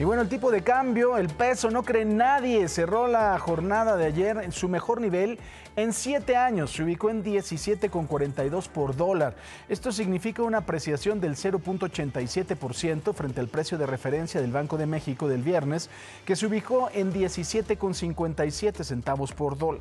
Y bueno, el tipo de cambio, el peso, no cree nadie, cerró la jornada de ayer en su mejor nivel en siete años, se ubicó en 17,42 por dólar. Esto significa una apreciación del 0.87% frente al precio de referencia del Banco de México del viernes, que se ubicó en 17,57 centavos por dólar.